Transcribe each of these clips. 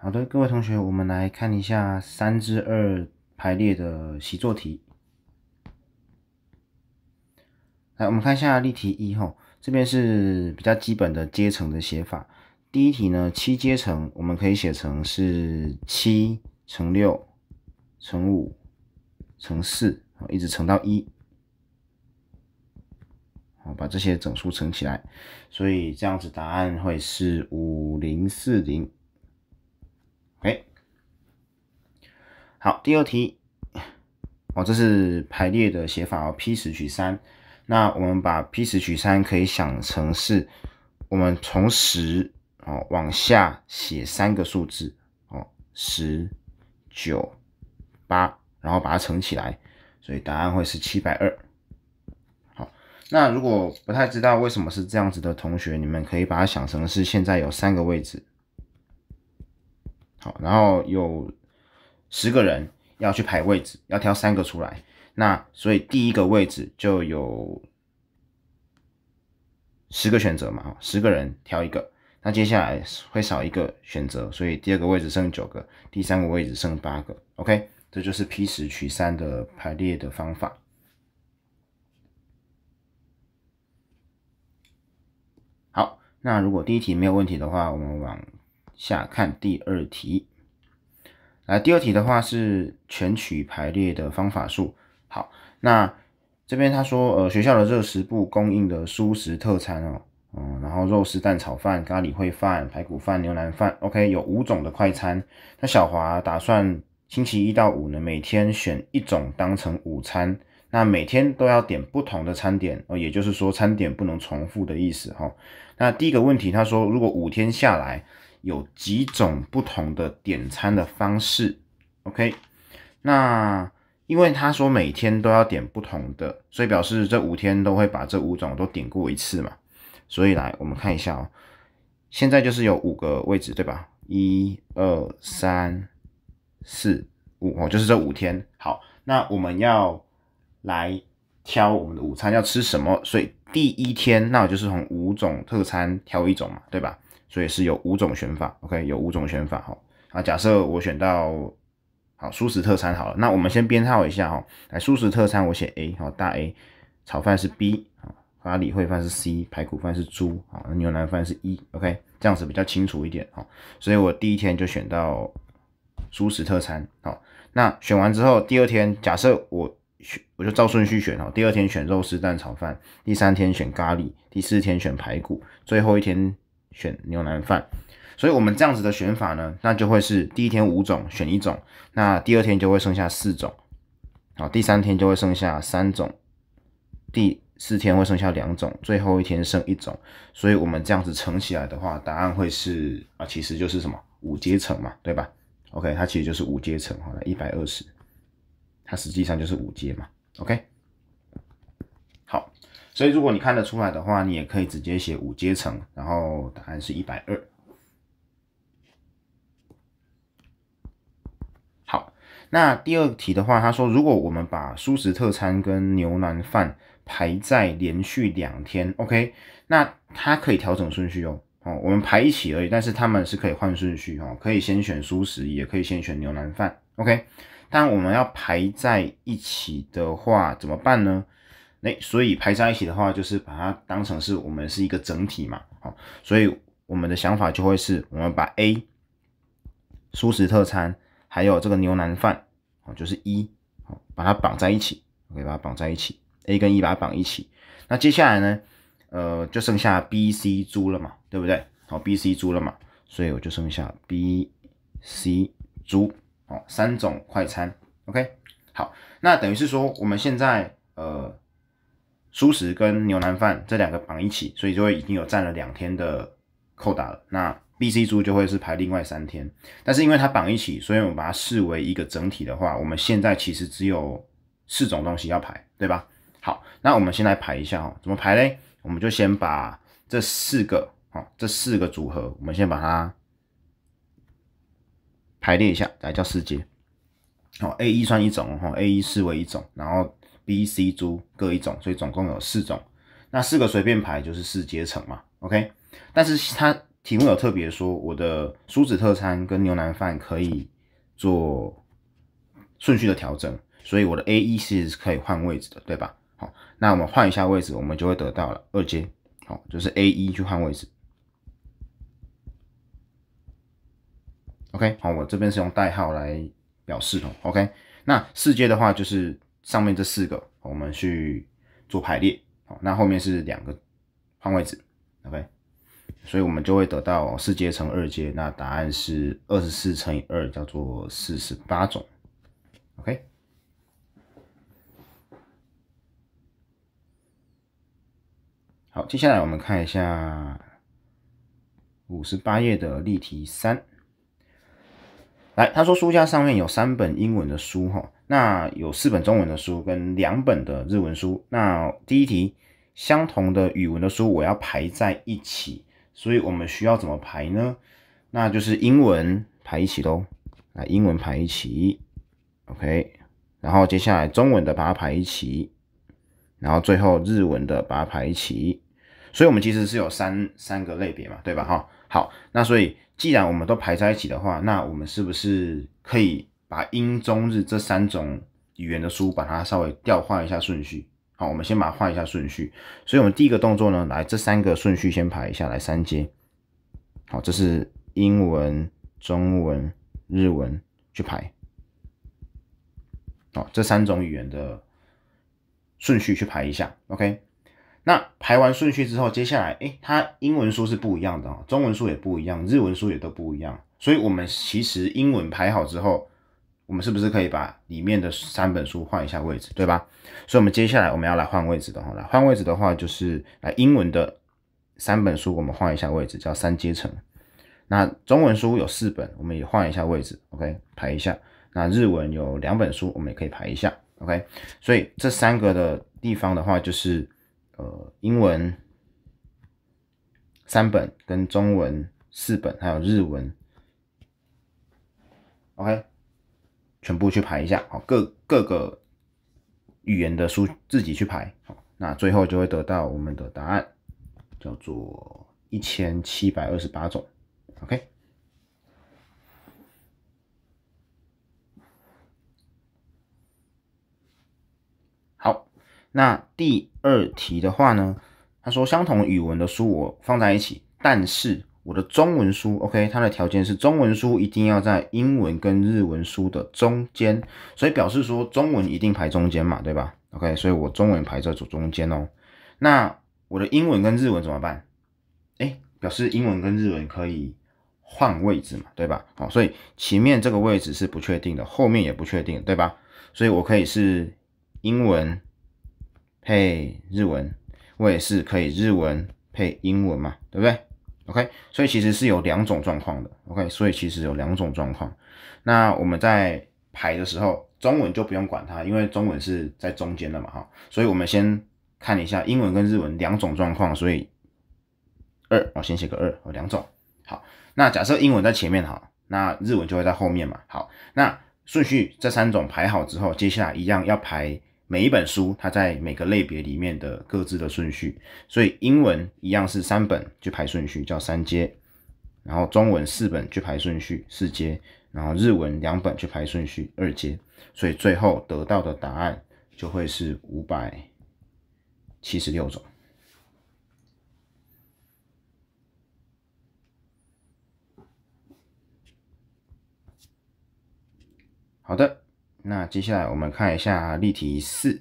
好的，各位同学，我们来看一下三之二排列的习作题。来，我们看一下例题一哈，这边是比较基本的阶乘的写法。第一题呢，七阶乘我们可以写成是七乘六乘五乘四一直乘到一，好，把这些整数乘起来，所以这样子答案会是五零四零。OK，好，第二题，哦，这是排列的写法哦，P 十取三，那我们把 P 十取三可以想成是，我们从十哦往下写三个数字哦，十九八，然后把它乘起来，所以答案会是七百二。好，那如果不太知道为什么是这样子的同学，你们可以把它想成是现在有三个位置。好，然后有十个人要去排位置，要挑三个出来。那所以第一个位置就有十个选择嘛，十个人挑一个。那接下来会少一个选择，所以第二个位置剩九个，第三个位置剩八个。OK，这就是 P 十取三的排列的方法。好，那如果第一题没有问题的话，我们往。下看第二题，来第二题的话是全取排列的方法数。好，那这边他说，呃，学校的热食部供应的蔬食特餐哦，嗯，然后肉丝蛋炒饭、咖喱烩饭、排骨饭、牛腩饭，OK，有五种的快餐。那小华打算星期一到五呢，每天选一种当成午餐，那每天都要点不同的餐点哦，也就是说餐点不能重复的意思哈。那第一个问题他说，如果五天下来。有几种不同的点餐的方式，OK？那因为他说每天都要点不同的，所以表示这五天都会把这五种都点过一次嘛。所以来我们看一下哦，现在就是有五个位置对吧？一、二、三、四、五，哦，就是这五天。好，那我们要来挑我们的午餐要吃什么，所以第一天那我就是从五种特餐挑一种嘛，对吧？所以是有五种选法，OK，有五种选法哈。啊，假设我选到好素食特餐好了，那我们先编号一下哈。来，素食特餐我写 A，好，大 A。炒饭是 B，啊，咖喱烩饭是 C，排骨饭是猪，啊，牛腩饭是 e o k 这样子比较清楚一点哈。所以我第一天就选到素食特餐，好，那选完之后，第二天假设我选，我就照顺序选哦。第二天选肉丝蛋炒饭，第三天选咖喱，第四天选排骨，最后一天。选牛腩饭，所以我们这样子的选法呢，那就会是第一天五种选一种，那第二天就会剩下四种，好，第三天就会剩下三种，第四天会剩下两种，最后一天剩一种，所以我们这样子乘起来的话，答案会是啊，其实就是什么五阶乘嘛，对吧？OK，它其实就是五阶乘，好，一百二十，它实际上就是五阶嘛，OK。所以，如果你看得出来的话，你也可以直接写五阶层，然后答案是一百二。好，那第二题的话，他说，如果我们把素食特餐跟牛腩饭排在连续两天，OK，那它可以调整顺序哦，哦，我们排一起而已，但是他们是可以换顺序哦，可以先选素食，也可以先选牛腩饭，OK，但我们要排在一起的话，怎么办呢？那所以排在一起的话，就是把它当成是我们是一个整体嘛，好，所以我们的想法就会是，我们把 A，素食特餐，还有这个牛腩饭，哦，就是一，哦，把它绑在一起，OK，把它绑在一起，A 跟一把它绑一起，那接下来呢，呃，就剩下 B、C 猪了嘛，对不对？好，B、C 猪了嘛，所以我就剩下 B、C 猪，哦，三种快餐，OK，好，那等于是说我们现在，呃。猪食跟牛腩饭这两个绑一起，所以就会已经有占了两天的扣打了。那 B C 猪就会是排另外三天，但是因为它绑一起，所以我们把它视为一个整体的话，我们现在其实只有四种东西要排，对吧？好，那我们先来排一下，哦，怎么排嘞？我们就先把这四个，哦，这四个组合，我们先把它排列一下，来叫四阶。好，A 一算一种，哈，A 一视为一种，然后。B、C、猪各一种，所以总共有四种。那四个随便排就是四阶层嘛，OK？但是它题目有特别说，我的梳子特餐跟牛腩饭可以做顺序的调整，所以我的 A、E 其实是可以换位置的，对吧？好，那我们换一下位置，我们就会得到了二阶。好，就是 A、E 去换位置。OK，好，我这边是用代号来表示的。OK，那四阶的话就是。上面这四个，我们去做排列，好，那后面是两个换位置，OK，所以我们就会得到四阶乘二阶，那答案是二十四乘以二，叫做四十八种，OK。好，接下来我们看一下五十八页的例题三，来，他说书架上面有三本英文的书，哈。那有四本中文的书跟两本的日文书。那第一题，相同的语文的书我要排在一起，所以我们需要怎么排呢？那就是英文排一起喽。来，英文排一起，OK。然后接下来中文的把它排一起，然后最后日文的把它排一起。所以我们其实是有三三个类别嘛，对吧？哈，好。那所以既然我们都排在一起的话，那我们是不是可以？把英、中、日这三种语言的书，把它稍微调换一下顺序。好，我们先把它换一下顺序。所以，我们第一个动作呢，来这三个顺序先排一下，来三阶。好，这是英文、中文、日文去排。好，这三种语言的顺序去排一下。OK。那排完顺序之后，接下来，诶，它英文书是不一样的哦，中文书也不一样，日文书也都不一样。所以我们其实英文排好之后。我们是不是可以把里面的三本书换一下位置，对吧？所以，我们接下来我们要来换位置的话，来换位置的话，就是来英文的三本书，我们换一下位置，叫三阶层。那中文书有四本，我们也换一下位置，OK，排一下。那日文有两本书，我们也可以排一下，OK。所以这三个的地方的话，就是呃，英文三本，跟中文四本，还有日文，OK。全部去排一下，好，各各个语言的书自己去排，好，那最后就会得到我们的答案，叫做一千七百二十八种，OK。好，那第二题的话呢，他说相同语文的书我放在一起，但是。我的中文书，OK，它的条件是中文书一定要在英文跟日文书的中间，所以表示说中文一定排中间嘛，对吧？OK，所以我中文排在左中间哦。那我的英文跟日文怎么办？哎，表示英文跟日文可以换位置嘛，对吧？哦，所以前面这个位置是不确定的，后面也不确定，对吧？所以我可以是英文配日文，我也是可以日文配英文嘛，对不对？OK，所以其实是有两种状况的。OK，所以其实有两种状况。那我们在排的时候，中文就不用管它，因为中文是在中间的嘛，哈。所以我们先看一下英文跟日文两种状况。所以二，我先写个二，有两种。好，那假设英文在前面，哈，那日文就会在后面嘛。好，那顺序这三种排好之后，接下来一样要排。每一本书，它在每个类别里面的各自的顺序，所以英文一样是三本去排顺序，叫三阶；然后中文四本去排顺序，四阶；然后日文两本去排顺序，二阶。所以最后得到的答案就会是五百七十六种。好的。那接下来我们看一下例题四。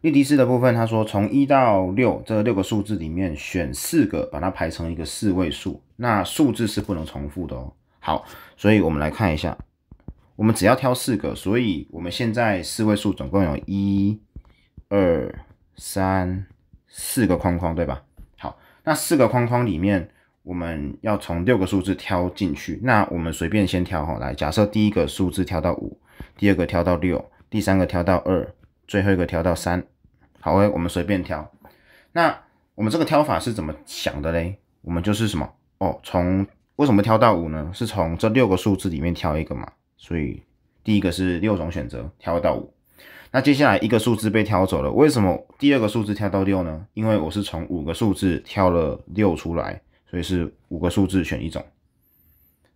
例题四的部分，他说从一到六这六个数字里面选四个，把它排成一个四位数。那数字是不能重复的哦。好，所以我们来看一下，我们只要挑四个，所以我们现在四位数总共有一、二、三、四个框框，对吧？好，那四个框框里面。我们要从六个数字挑进去，那我们随便先挑哈，来假设第一个数字挑到五，第二个挑到六，第三个挑到二，最后一个挑到三。好诶，我们随便挑。那我们这个挑法是怎么想的嘞？我们就是什么哦，从为什么挑到五呢？是从这六个数字里面挑一个嘛，所以第一个是六种选择，挑到五。那接下来一个数字被挑走了，为什么第二个数字挑到六呢？因为我是从五个数字挑了六出来。所以是五个数字选一种，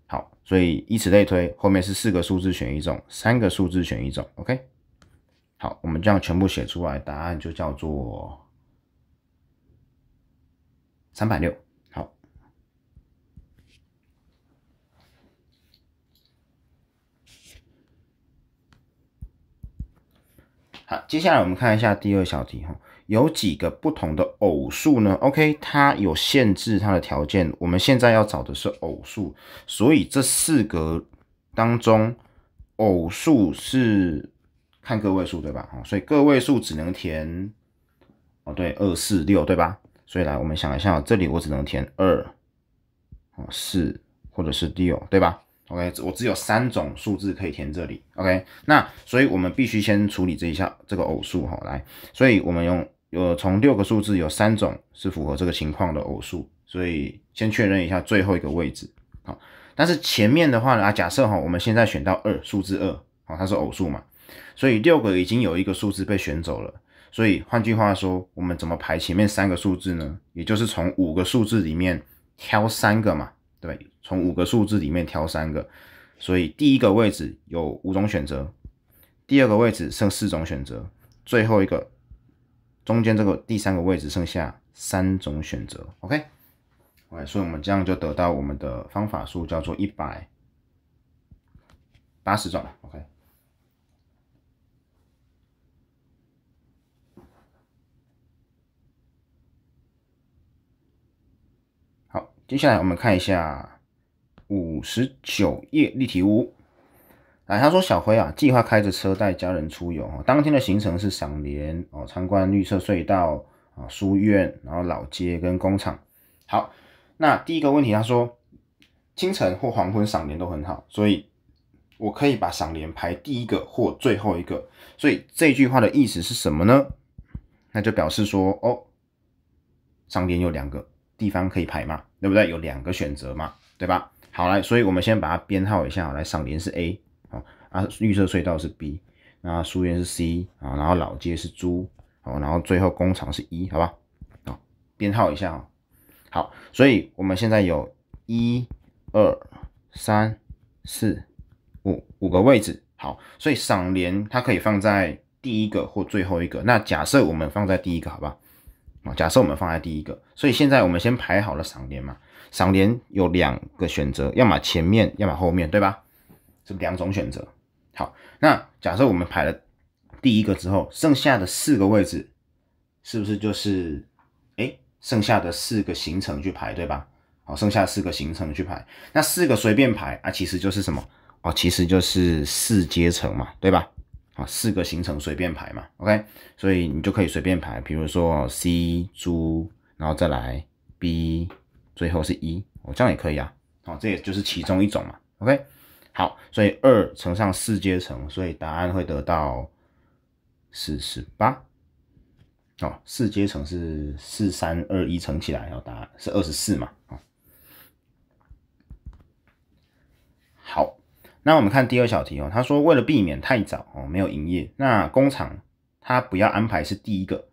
好，所以以此类推，后面是四个数字选一种，三个数字选一种，OK，好，我们这样全部写出来，答案就叫做三百六，好，好，接下来我们看一下第二小题哈。有几个不同的偶数呢？OK，它有限制它的条件。我们现在要找的是偶数，所以这四个当中偶数是看个位数对吧？哦，所以个位数只能填哦，对，二、四、六对吧？所以来我们想一下，这里我只能填二、哦四或者是六对吧？OK，我只有三种数字可以填这里。OK，那所以我们必须先处理这一下这个偶数哈，来，所以我们用。有从六个数字有三种是符合这个情况的偶数，所以先确认一下最后一个位置，好，但是前面的话呢，假设哈，我们现在选到二数字二，好，它是偶数嘛，所以六个已经有一个数字被选走了，所以换句话说，我们怎么排前面三个数字呢？也就是从五个数字里面挑三个嘛，对，从五个数字里面挑三个，所以第一个位置有五种选择，第二个位置剩四种选择，最后一个。中间这个第三个位置剩下三种选择，OK，哎，所以我们这样就得到我们的方法数叫做一百八十种，OK。好，接下来我们看一下五十九页立体五。啊，他说小辉啊，计划开着车带家人出游哦，当天的行程是赏莲哦，参观绿色隧道啊，书院，然后老街跟工厂。好，那第一个问题，他说清晨或黄昏赏莲都很好，所以我可以把赏莲排第一个或最后一个。所以这句话的意思是什么呢？那就表示说哦，赏莲有两个地方可以排嘛，对不对？有两个选择嘛，对吧？好来，所以我们先把它编号一下，来赏莲是 A。啊，绿色隧道是 B，那书院是 C 啊，然后老街是猪，哦，然后最后工厂是 E，好吧？哦，编号一下哦。好，所以我们现在有一二三四五五个位置，好，所以赏联它可以放在第一个或最后一个。那假设我们放在第一个，好不好？啊，假设我们放在第一个，所以现在我们先排好了赏联嘛。赏联有两个选择，要么前面，要么后面对吧？是两种选择。好，那假设我们排了第一个之后，剩下的四个位置是不是就是哎，剩下的四个行程去排，对吧？好，剩下四个行程去排，那四个随便排啊，其实就是什么哦，其实就是四阶层嘛，对吧？好，四个行程随便排嘛，OK，所以你就可以随便排，比如说 C 猪，然后再来 B，最后是 E，我这样也可以啊，好，这也就是其中一种嘛，OK。好，所以二乘上四阶乘，所以答案会得到四十八。哦，四阶乘是四三二一乘起来，哦，答案是二十四嘛。好，那我们看第二小题哦，他说为了避免太早哦没有营业，那工厂他不要安排是第一个。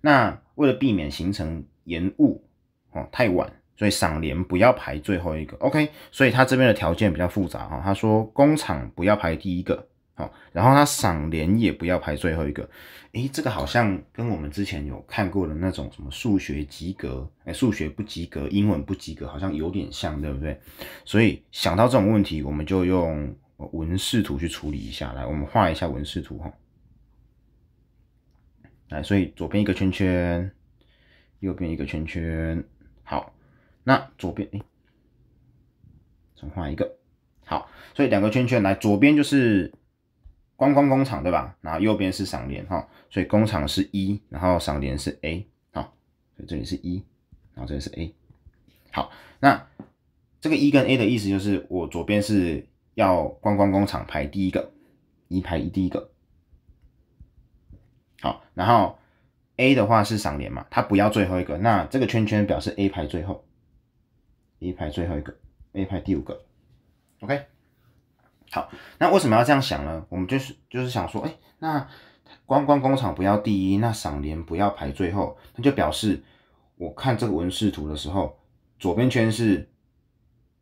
那为了避免形成延误哦太晚。所以赏联不要排最后一个，OK？所以他这边的条件比较复杂哈。他说工厂不要排第一个，好，然后他赏联也不要排最后一个。诶，这个好像跟我们之前有看过的那种什么数学及格、诶，数学不及格、英文不及格，好像有点像，对不对？所以想到这种问题，我们就用文视图去处理一下。来，我们画一下文视图哈。来，所以左边一个圈圈，右边一个圈圈，好。那左边，哎，再画一个，好，所以两个圈圈来，左边就是观光工厂对吧？然后右边是赏莲哈，所以工厂是一，然后赏莲是 A，好，所以这里是一，然后这里是 A，好，那这个一跟 A 的意思就是我左边是要观光工厂排第一个，一排一第一个，好，然后 A 的话是赏莲嘛，它不要最后一个，那这个圈圈表示 A 排最后。A 排最后一个，A 排第五个，OK，好，那为什么要这样想呢？我们就是就是想说，哎，那观光工厂不要第一，那赏莲不要排最后，那就表示我看这个纹饰图的时候，左边圈是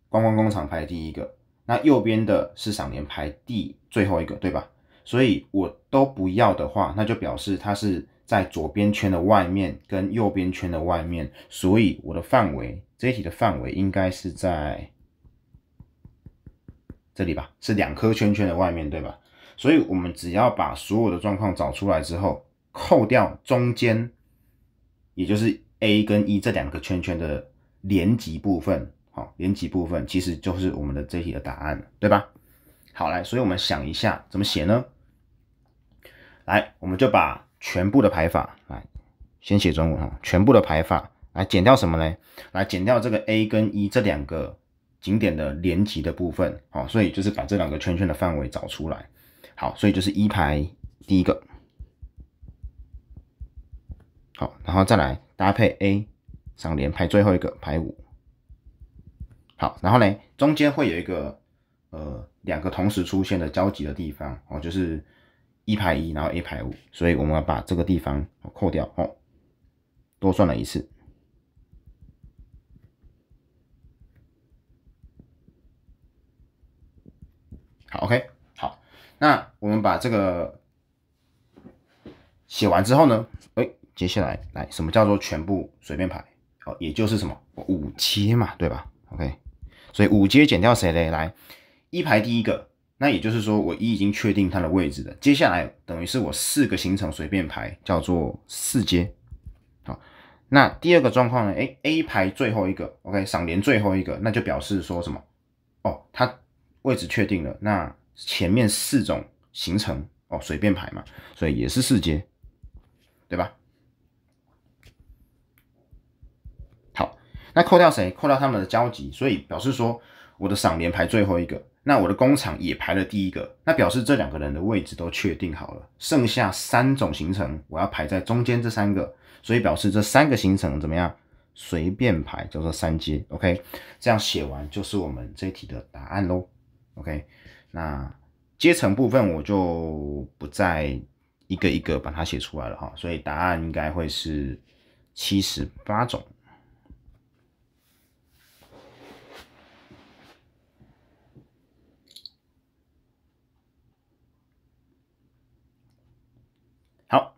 观光工厂排第一个，那右边的是赏莲排第最后一个，对吧？所以我都不要的话，那就表示它是在左边圈的外面跟右边圈的外面，所以我的范围。这一题的范围应该是在这里吧，是两颗圈圈的外面对吧？所以我们只要把所有的状况找出来之后，扣掉中间，也就是 A 跟 E 这两个圈圈的连集部分，好，连集部分其实就是我们的这题的答案，对吧？好，来，所以我们想一下怎么写呢？来，我们就把全部的排法来先写中文哈，全部的排法。来减掉什么呢？来减掉这个 A 跟一这两个景点的连集的部分，好，所以就是把这两个圈圈的范围找出来，好，所以就是一排第一个，好，然后再来搭配 A 上连排最后一个排五，好，然后呢中间会有一个呃两个同时出现的交集的地方，哦，就是一排一然后 A 排五，所以我们要把这个地方扣掉哦，多算了一次。好，OK，好，那我们把这个写完之后呢，哎，接下来来什么叫做全部随便排？哦，也就是什么五阶嘛，对吧？OK，所以五阶减掉谁嘞？来，一排第一个，那也就是说我一已经确定它的位置了，接下来等于是我四个行程随便排，叫做四阶。好，那第二个状况呢？哎，A 排最后一个，OK，赏连最后一个，那就表示说什么？哦，它。位置确定了，那前面四种行程哦，随便排嘛，所以也是四阶，对吧？好，那扣掉谁？扣掉他们的交集，所以表示说我的赏莲排最后一个，那我的工厂也排了第一个，那表示这两个人的位置都确定好了，剩下三种行程我要排在中间这三个，所以表示这三个行程怎么样？随便排，叫做三阶，OK？这样写完就是我们这题的答案喽。OK，那阶层部分我就不再一个一个把它写出来了哈，所以答案应该会是七十八种。好，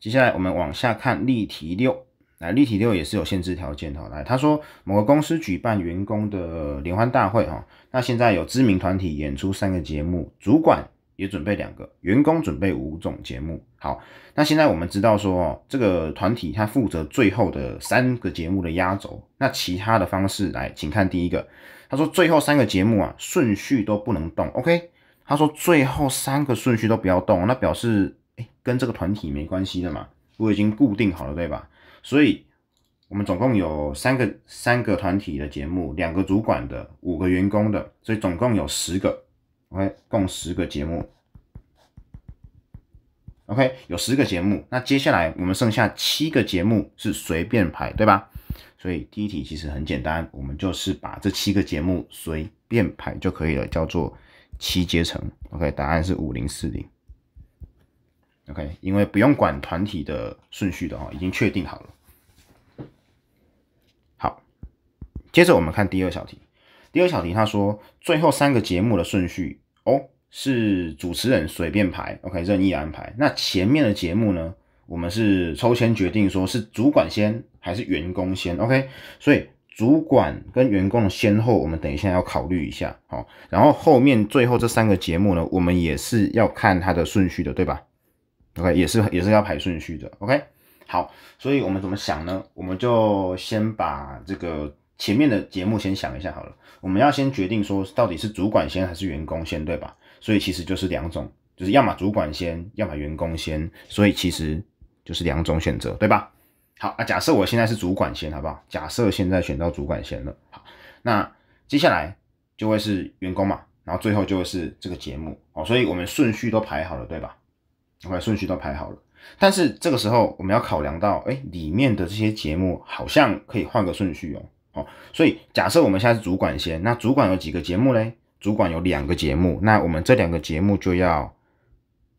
接下来我们往下看例题六。来，例题六也是有限制条件头。来，他说某个公司举办员工的联欢大会哈，那现在有知名团体演出三个节目，主管也准备两个，员工准备五种节目。好，那现在我们知道说，这个团体他负责最后的三个节目的压轴。那其他的方式来，请看第一个，他说最后三个节目啊，顺序都不能动。OK，他说最后三个顺序都不要动，那表示哎，跟这个团体没关系的嘛，我已经固定好了，对吧？所以，我们总共有三个三个团体的节目，两个主管的，五个员工的，所以总共有十个，OK，共十个节目，OK，有十个节目。那接下来我们剩下七个节目是随便排，对吧？所以第一题其实很简单，我们就是把这七个节目随便排就可以了，叫做七阶层。OK，答案是五零四零。OK，因为不用管团体的顺序的哦，已经确定好了。接着我们看第二小题，第二小题他说最后三个节目的顺序哦是主持人随便排，OK 任意安排。那前面的节目呢，我们是抽签决定，说是主管先还是员工先，OK。所以主管跟员工的先后，我们等一下要考虑一下，好。然后后面最后这三个节目呢，我们也是要看它的顺序的，对吧？OK，也是也是要排顺序的，OK。好，所以我们怎么想呢？我们就先把这个。前面的节目先想一下好了，我们要先决定说到底是主管先还是员工先，对吧？所以其实就是两种，就是要么主管先，要么员工先，所以其实就是两种选择，对吧？好啊，假设我现在是主管先，好不好？假设现在选到主管先了，好，那接下来就会是员工嘛，然后最后就会是这个节目哦，所以我们顺序都排好了，对吧？我们顺序都排好了，但是这个时候我们要考量到，哎，里面的这些节目好像可以换个顺序哦。哦。所以假设我们现在是主管先，那主管有几个节目嘞？主管有两个节目，那我们这两个节目就要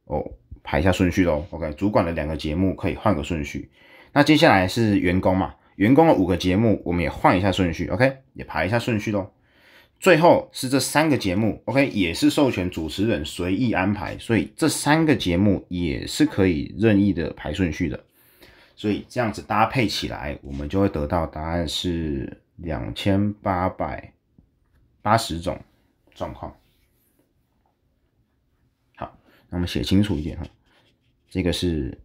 哦排一下顺序喽。OK，主管的两个节目可以换个顺序。那接下来是员工嘛，员工的五个节目我们也换一下顺序，OK 也排一下顺序喽。最后是这三个节目，OK 也是授权主持人随意安排，所以这三个节目也是可以任意的排顺序的。所以这样子搭配起来，我们就会得到答案是。两千八百八十种状况。好，那我们写清楚一点哈。这个是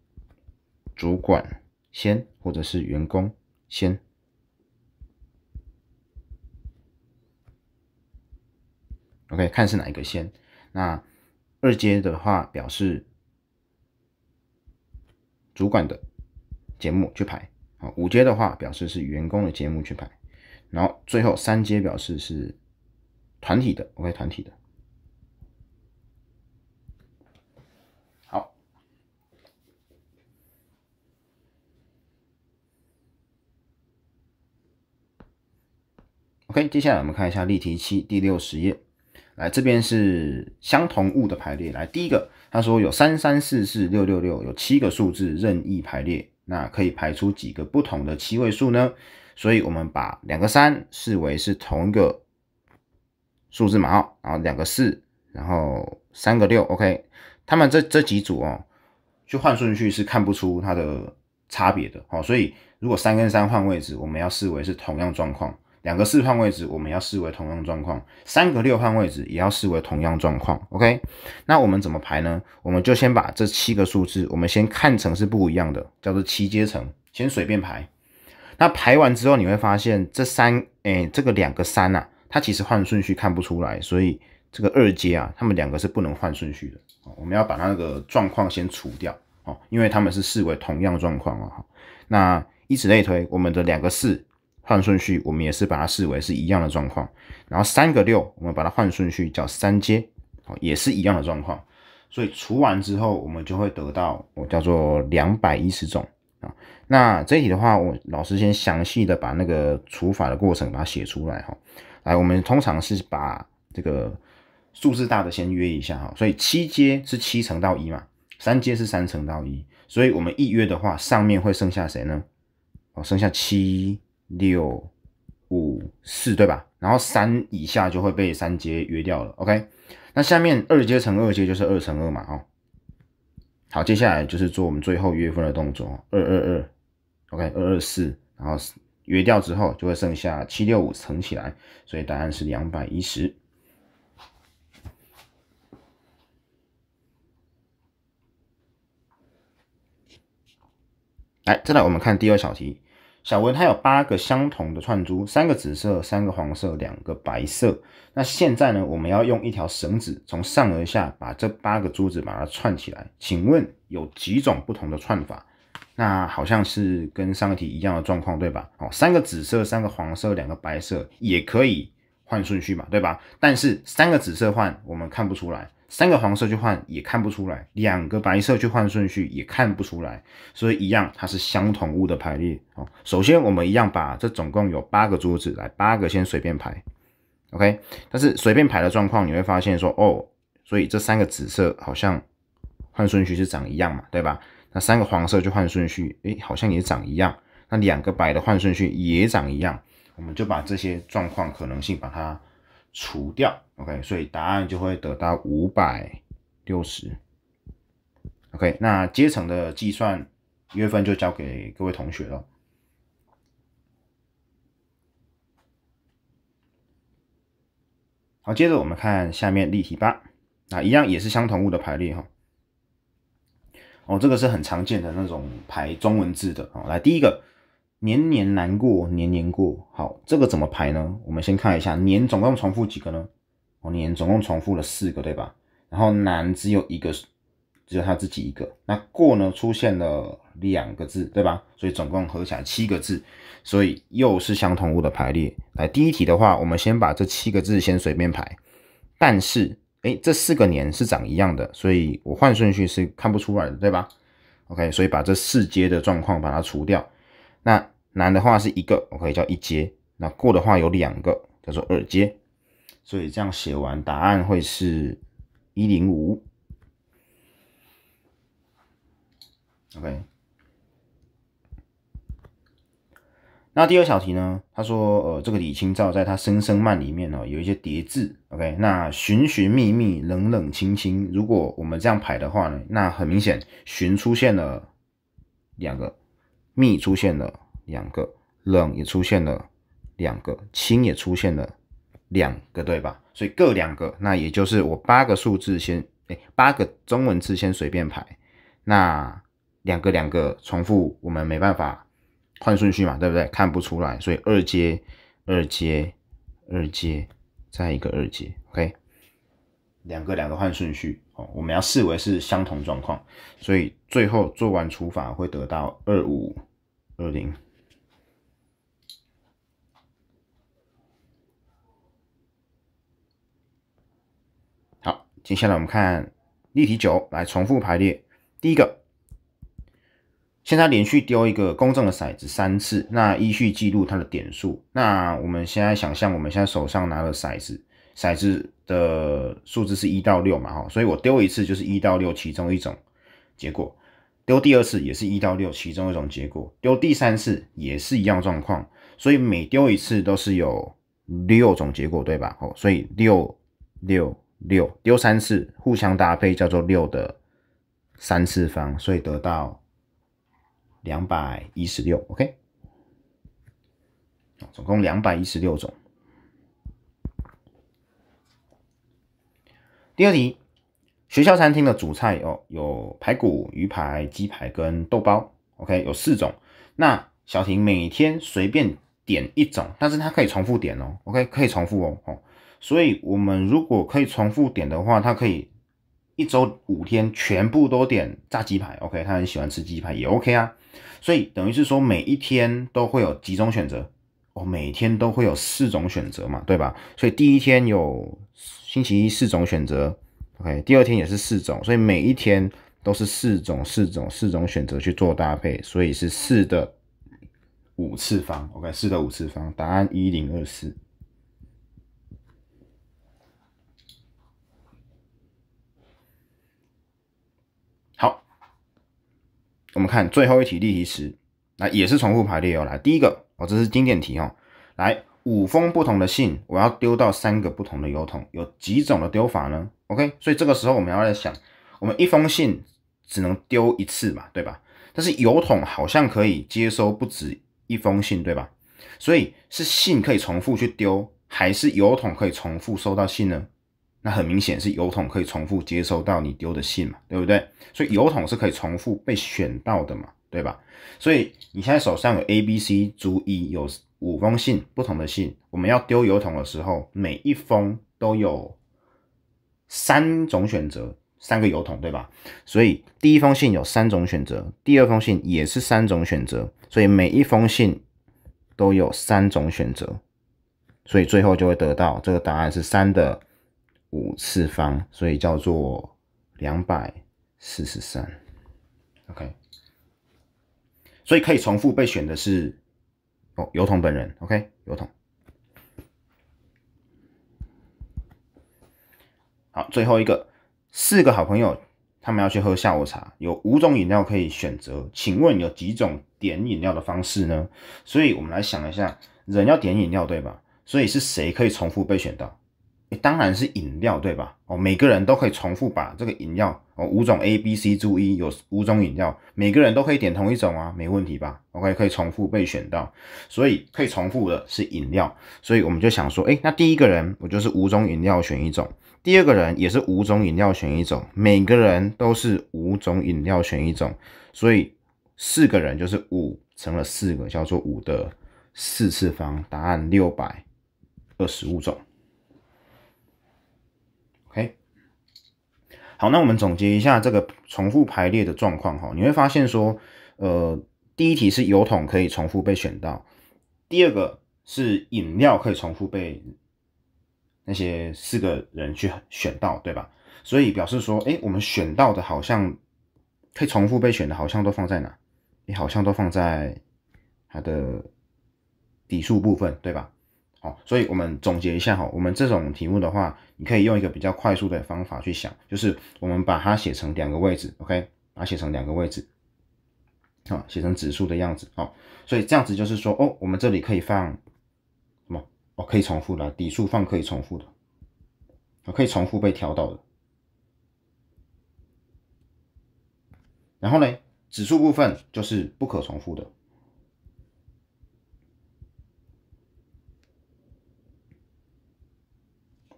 主管先，或者是员工先。OK，看是哪一个先。那二阶的话，表示主管的节目去排；好，五阶的话，表示是员工的节目去排。然后最后三阶表示是团体的，OK，团体的。好，OK，接下来我们看一下例题七第六十页，来这边是相同物的排列，来第一个，他说有三三四四六六六，有七个数字任意排列。那可以排出几个不同的七位数呢？所以我们把两个三视为是同一个数字码号，然后两个四，然后三个六，OK，他们这这几组哦，去换顺序是看不出它的差别的，哦。所以如果三跟三换位置，我们要视为是同样状况。两个四换位置，我们要视为同样状况；三个六换位置也要视为同样状况。OK，那我们怎么排呢？我们就先把这七个数字，我们先看成是不一样的，叫做七阶层，先随便排。那排完之后，你会发现这三，哎，这个两个三呐，它其实换顺序看不出来，所以这个二阶啊，它们两个是不能换顺序的。我们要把那个状况先除掉哦，因为它们是视为同样状况啊。那以此类推，我们的两个四。换顺序，我们也是把它视为是一样的状况。然后三个六，我们把它换顺序叫三阶，哦，也是一样的状况。所以除完之后，我们就会得到我叫做两百一十种啊。那这题的话，我老师先详细的把那个除法的过程把它写出来哈。来，我们通常是把这个数字大的先约一下哈。所以七阶是七乘到一嘛，三阶是三乘到一，所以我们一约的话，上面会剩下谁呢？哦，剩下七。六五四对吧？然后三以下就会被三阶约掉了。OK，那下面二阶乘二阶就是二乘二嘛。好，好，接下来就是做我们最后约分的动作。二二二，OK，二二四，然后约掉之后就会剩下七六五乘起来，所以答案是两百一十。来，再来我们看第二小题。小文，它有八个相同的串珠，三个紫色，三个黄色，两个白色。那现在呢，我们要用一条绳子从上而下把这八个珠子把它串起来。请问有几种不同的串法？那好像是跟上一题一样的状况，对吧？哦，三个紫色，三个黄色，两个白色，也可以换顺序嘛，对吧？但是三个紫色换我们看不出来。三个黄色去换也看不出来，两个白色去换顺序也看不出来，所以一样，它是相同物的排列啊。首先，我们一样把这总共有八个桌子来，八个先随便排，OK。但是随便排的状况，你会发现说，哦，所以这三个紫色好像换顺序是长一样嘛，对吧？那三个黄色去换顺序，诶，好像也长一样。那两个白的换顺序也长一样，我们就把这些状况可能性把它。除掉，OK，所以答案就会得到五百六十，OK。那阶层的计算月份就交给各位同学了。好，接着我们看下面例题八，那一样也是相同物的排列哈。哦，这个是很常见的那种排中文字的哦。来，第一个。年年难过年年过好，这个怎么排呢？我们先看一下年总共重复几个呢？哦，年总共重复了四个，对吧？然后难只有一个，只有他自己一个。那过呢出现了两个字，对吧？所以总共合起来七个字，所以又是相同物的排列。来，第一题的话，我们先把这七个字先随便排，但是哎，这四个年是长一样的，所以我换顺序是看不出来的，对吧？OK，所以把这四阶的状况把它除掉。那难的话是一个，我可以叫一阶；那过的话有两个，叫做二阶。所以这样写完，答案会是一零五。OK。那第二小题呢？他说，呃，这个李清照在他《声声慢》里面呢，有一些叠字。OK。那寻寻觅觅，冷冷清清，如果我们这样排的话呢，那很明显，寻出现了两个。密出现了两个，冷也出现了两个，氢也出现了两个，对吧？所以各两个，那也就是我八个数字先，哎，八个中文字先随便排，那两个两个重复，我们没办法换顺序嘛，对不对？看不出来，所以二阶，二阶，二阶，再一个二阶，OK。两个两个换顺序哦，我们要视为是相同状况，所以最后做完除法会得到二五二零。好，接下来我们看例题九，来重复排列。第一个，现在连续丢一个公正的骰子三次，那依序记录它的点数。那我们现在想象，我们现在手上拿的骰子，骰子。的数字是1到6嘛，哈，所以我丢一次就是1到6其中一种结果，丢第二次也是一到6其中一种结果，丢第三次也是一样状况，所以每丢一次都是有六种结果，对吧？哦，所以六六六丢三次互相搭配叫做六的三次方，所以得到两百一十六，OK，总共两百一十六种。第二题，学校餐厅的主菜哦，有排骨、鱼排、鸡排跟豆包，OK，有四种。那小婷每天随便点一种，但是它可以重复点哦，OK，可以重复哦。哦，所以我们如果可以重复点的话，他可以一周五天全部都点炸鸡排，OK，她很喜欢吃鸡排，也 OK 啊。所以等于是说，每一天都会有几种选择。哦，每天都会有四种选择嘛，对吧？所以第一天有星期一四种选择，OK。第二天也是四种，所以每一天都是四种、四种、四种选择去做搭配，所以是四的五次方，OK。四的五次方，答案一零二四。好，我们看最后一题例题十，那也是重复排列，哦，来第一个。哦，这是经典题哦。来，五封不同的信，我要丢到三个不同的邮筒，有几种的丢法呢？OK，所以这个时候我们要在想，我们一封信只能丢一次嘛，对吧？但是邮筒好像可以接收不止一封信，对吧？所以是信可以重复去丢，还是邮筒可以重复收到信呢？那很明显是邮筒可以重复接收到你丢的信嘛，对不对？所以邮筒是可以重复被选到的嘛。对吧？所以你现在手上有 A、B、C，逐一有五封信，不同的信。我们要丢邮筒的时候，每一封都有三种选择，三个邮筒，对吧？所以第一封信有三种选择，第二封信也是三种选择，所以每一封信都有三种选择，所以最后就会得到这个答案是三的五次方，所以叫做两百四十三。OK。所以可以重复被选的是，哦，油桶本人，OK，油桶。好，最后一个，四个好朋友，他们要去喝下午茶，有五种饮料可以选择，请问有几种点饮料的方式呢？所以，我们来想一下，人要点饮料，对吧？所以是谁可以重复被选到？当然是饮料，对吧？哦，每个人都可以重复把这个饮料。哦，五种 A、B、C、注 E 有五种饮料，每个人都可以点同一种啊，没问题吧？OK，可以重复被选到，所以可以重复的是饮料，所以我们就想说，诶，那第一个人我就是五种饮料选一种，第二个人也是五种饮料选一种，每个人都是五种饮料选一种，所以四个人就是五乘了四个，叫做五的四次方，答案六百二十五种。好，那我们总结一下这个重复排列的状况哈，你会发现说，呃，第一题是油桶可以重复被选到，第二个是饮料可以重复被那些四个人去选到，对吧？所以表示说，哎，我们选到的好像可以重复被选的好像都放在哪？也好像都放在它的底数部分，对吧？好，所以我们总结一下哈，我们这种题目的话，你可以用一个比较快速的方法去想，就是我们把它写成两个位置，OK，把它写成两个位置，啊，写成指数的样子，哦，所以这样子就是说，哦，我们这里可以放什么？哦，可以重复的底数放可以重复的，可以重复被调到的，然后呢，指数部分就是不可重复的。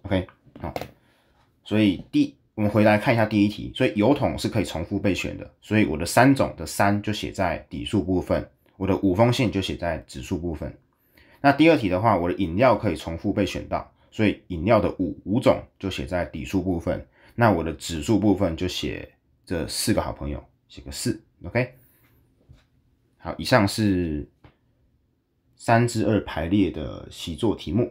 OK，好，所以第我们回来看一下第一题，所以油桶是可以重复被选的，所以我的三种的三就写在底数部分，我的五封信就写在指数部分。那第二题的话，我的饮料可以重复被选到，所以饮料的五五种就写在底数部分，那我的指数部分就写这四个好朋友，写个四。OK，好，以上是三至二排列的习作题目。